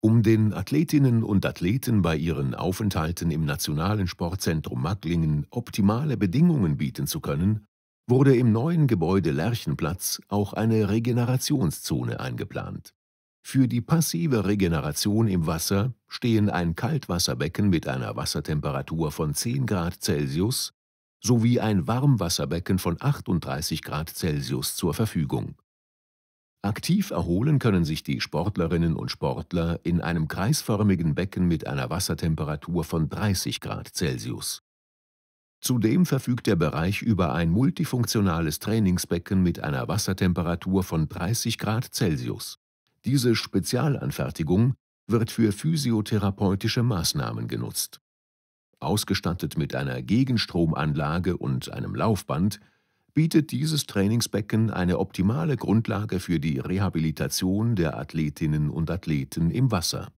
Um den Athletinnen und Athleten bei ihren Aufenthalten im Nationalen Sportzentrum Macklingen optimale Bedingungen bieten zu können, wurde im neuen Gebäude Lerchenplatz auch eine Regenerationszone eingeplant. Für die passive Regeneration im Wasser stehen ein Kaltwasserbecken mit einer Wassertemperatur von 10 Grad Celsius sowie ein Warmwasserbecken von 38 Grad Celsius zur Verfügung. Aktiv erholen können sich die Sportlerinnen und Sportler in einem kreisförmigen Becken mit einer Wassertemperatur von 30 Grad Celsius. Zudem verfügt der Bereich über ein multifunktionales Trainingsbecken mit einer Wassertemperatur von 30 Grad Celsius. Diese Spezialanfertigung wird für physiotherapeutische Maßnahmen genutzt. Ausgestattet mit einer Gegenstromanlage und einem Laufband bietet dieses Trainingsbecken eine optimale Grundlage für die Rehabilitation der Athletinnen und Athleten im Wasser